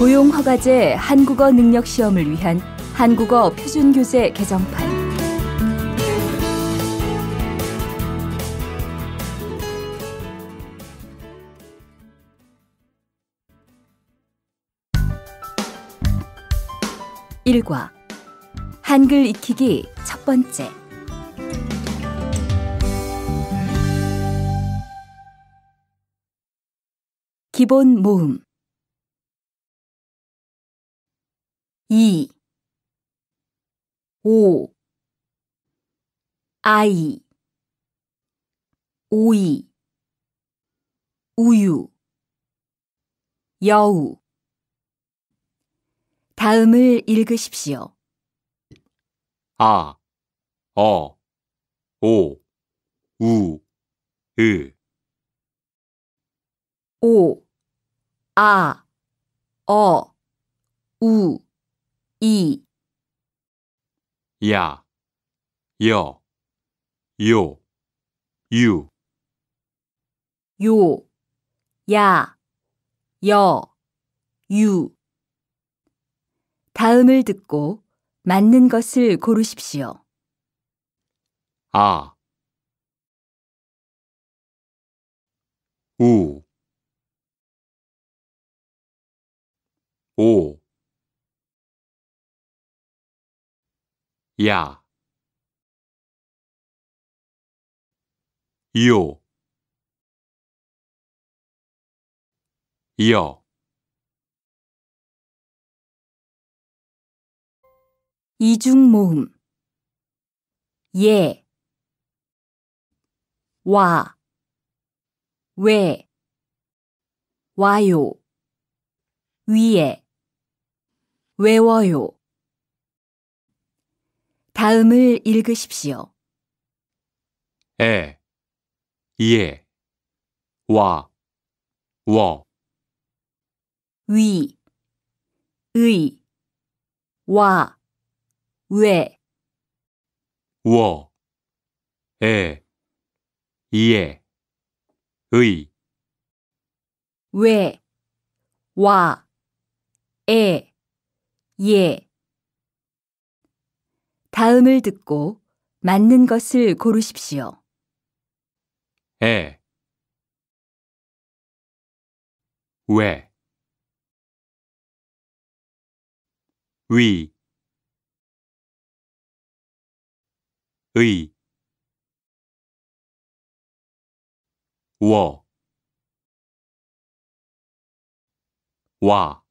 고용허가제 한국어 능력 시험을 위한 한국어 표준교재 개정판 1과 한글 익히기 첫 번째 기본 모음 이, 오, 아이, 오이, 우유, 여우. 다음을 읽으십시오. 아, 어, 오, 우, 으. 오, 아, 어, 우. 이, 야, 여, 요, 유, 요, 야, 여, 유. 다음을 듣고 맞는 것을 고르십시오. 아, 우, 오, 야, 요, 여. 이중 모음 예, 와, 왜, 와요, 위에, 외워요. 다음을 읽으십시오. 에, 예, 와, 워. 위, 의, 와, 왜. 워, 에, 예, 의. 왜, 와, 에, 예. 다음을 듣고 맞는 것을 고르십시오. 에, 왜, 위, 의, 워, 와.